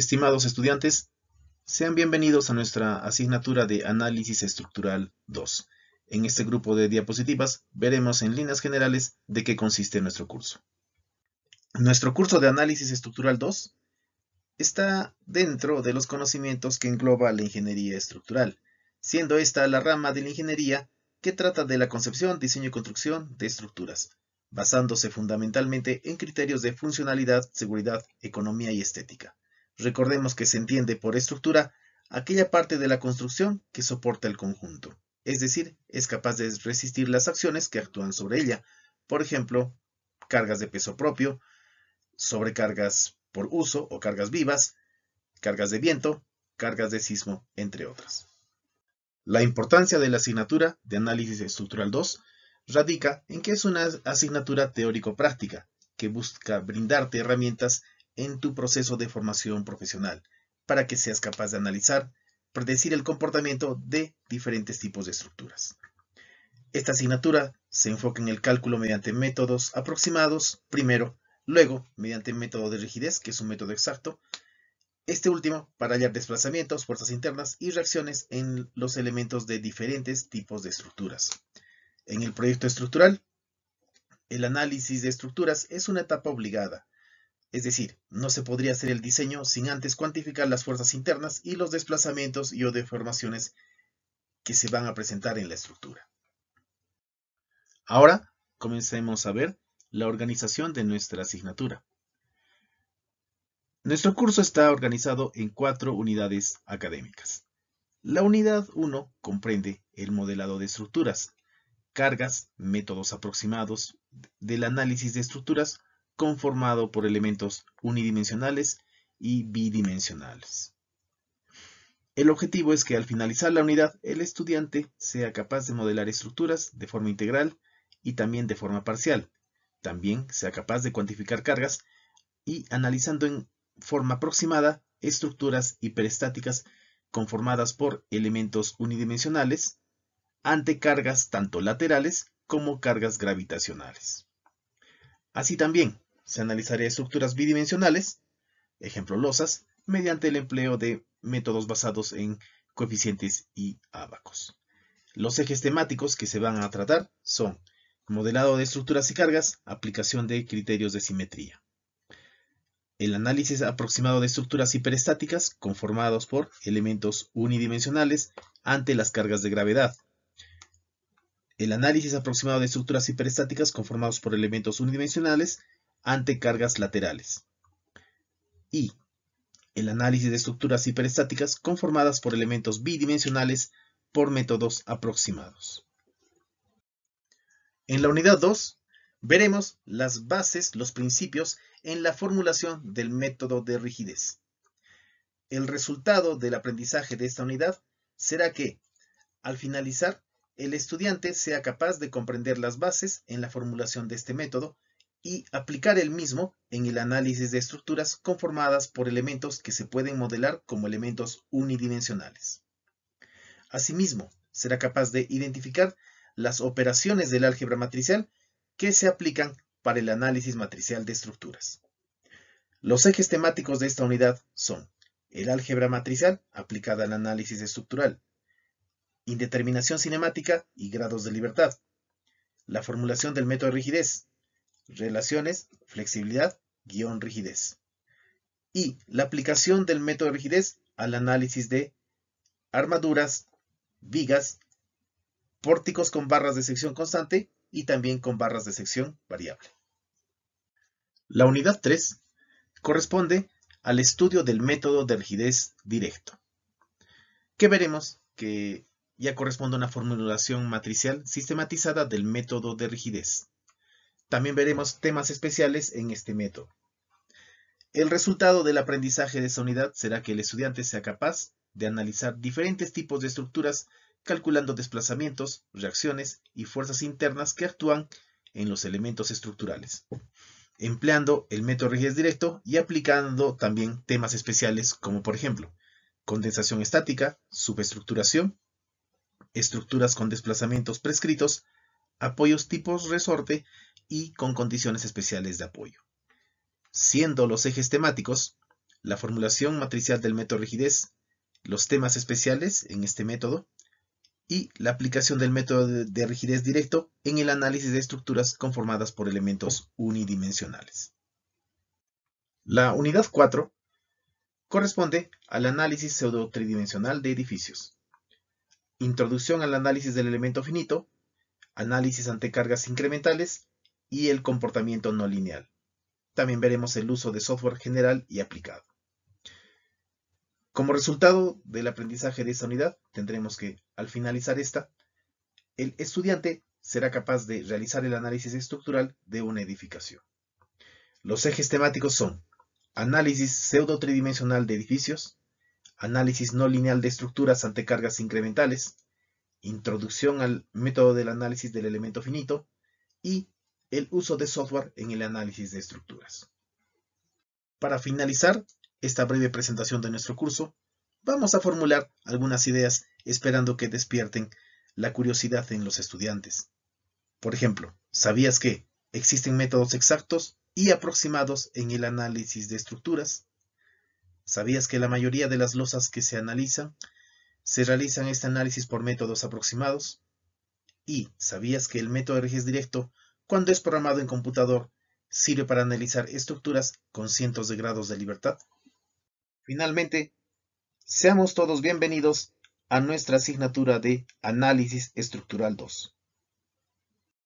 Estimados estudiantes, sean bienvenidos a nuestra asignatura de Análisis Estructural 2. En este grupo de diapositivas veremos en líneas generales de qué consiste nuestro curso. Nuestro curso de Análisis Estructural 2 está dentro de los conocimientos que engloba la ingeniería estructural, siendo esta la rama de la ingeniería que trata de la concepción, diseño y construcción de estructuras, basándose fundamentalmente en criterios de funcionalidad, seguridad, economía y estética. Recordemos que se entiende por estructura aquella parte de la construcción que soporta el conjunto, es decir, es capaz de resistir las acciones que actúan sobre ella, por ejemplo, cargas de peso propio, sobrecargas por uso o cargas vivas, cargas de viento, cargas de sismo, entre otras. La importancia de la asignatura de Análisis Estructural 2 radica en que es una asignatura teórico-práctica que busca brindarte herramientas en tu proceso de formación profesional para que seas capaz de analizar, predecir el comportamiento de diferentes tipos de estructuras. Esta asignatura se enfoca en el cálculo mediante métodos aproximados, primero, luego mediante método de rigidez, que es un método exacto, este último para hallar desplazamientos, fuerzas internas y reacciones en los elementos de diferentes tipos de estructuras. En el proyecto estructural, el análisis de estructuras es una etapa obligada, es decir, no se podría hacer el diseño sin antes cuantificar las fuerzas internas y los desplazamientos y o deformaciones que se van a presentar en la estructura. Ahora comencemos a ver la organización de nuestra asignatura. Nuestro curso está organizado en cuatro unidades académicas. La unidad 1 comprende el modelado de estructuras, cargas, métodos aproximados del análisis de estructuras, conformado por elementos unidimensionales y bidimensionales. El objetivo es que al finalizar la unidad, el estudiante sea capaz de modelar estructuras de forma integral y también de forma parcial. También sea capaz de cuantificar cargas y analizando en forma aproximada estructuras hiperestáticas conformadas por elementos unidimensionales ante cargas tanto laterales como cargas gravitacionales. Así también se analizaría estructuras bidimensionales, ejemplo losas, mediante el empleo de métodos basados en coeficientes y abacos. Los ejes temáticos que se van a tratar son modelado de estructuras y cargas, aplicación de criterios de simetría. El análisis aproximado de estructuras hiperestáticas conformados por elementos unidimensionales ante las cargas de gravedad. El análisis aproximado de estructuras hiperestáticas conformados por elementos unidimensionales ante cargas laterales. Y el análisis de estructuras hiperestáticas conformadas por elementos bidimensionales por métodos aproximados. En la unidad 2 veremos las bases, los principios en la formulación del método de rigidez. El resultado del aprendizaje de esta unidad será que, al finalizar, el estudiante sea capaz de comprender las bases en la formulación de este método y aplicar el mismo en el análisis de estructuras conformadas por elementos que se pueden modelar como elementos unidimensionales. Asimismo, será capaz de identificar las operaciones del álgebra matricial que se aplican para el análisis matricial de estructuras. Los ejes temáticos de esta unidad son el álgebra matricial aplicada al análisis estructural, indeterminación cinemática y grados de libertad, la formulación del método de rigidez, relaciones, flexibilidad, guión rigidez. Y la aplicación del método de rigidez al análisis de armaduras, vigas, pórticos con barras de sección constante y también con barras de sección variable. La unidad 3 corresponde al estudio del método de rigidez directo, que veremos que ya corresponde a una formulación matricial sistematizada del método de rigidez. También veremos temas especiales en este método. El resultado del aprendizaje de esta unidad será que el estudiante sea capaz de analizar diferentes tipos de estructuras calculando desplazamientos, reacciones y fuerzas internas que actúan en los elementos estructurales, empleando el método rigidez directo y aplicando también temas especiales como por ejemplo condensación estática, subestructuración, estructuras con desplazamientos prescritos, apoyos tipos resorte y con condiciones especiales de apoyo. Siendo los ejes temáticos, la formulación matricial del método rigidez, los temas especiales en este método y la aplicación del método de rigidez directo en el análisis de estructuras conformadas por elementos unidimensionales. La unidad 4 corresponde al análisis pseudo-tridimensional de edificios. Introducción al análisis del elemento finito, análisis ante cargas incrementales y el comportamiento no lineal. También veremos el uso de software general y aplicado. Como resultado del aprendizaje de esta unidad, tendremos que, al finalizar esta, el estudiante será capaz de realizar el análisis estructural de una edificación. Los ejes temáticos son análisis pseudo-tridimensional de edificios, análisis no lineal de estructuras ante cargas incrementales, introducción al método del análisis del elemento finito y el uso de software en el análisis de estructuras. Para finalizar esta breve presentación de nuestro curso, vamos a formular algunas ideas esperando que despierten la curiosidad en los estudiantes. Por ejemplo, ¿sabías que existen métodos exactos y aproximados en el análisis de estructuras? ¿Sabías que la mayoría de las losas que se analizan se realizan este análisis por métodos aproximados? ¿Y sabías que el método de registro directo cuando es programado en computador, sirve para analizar estructuras con cientos de grados de libertad. Finalmente, seamos todos bienvenidos a nuestra asignatura de Análisis Estructural 2.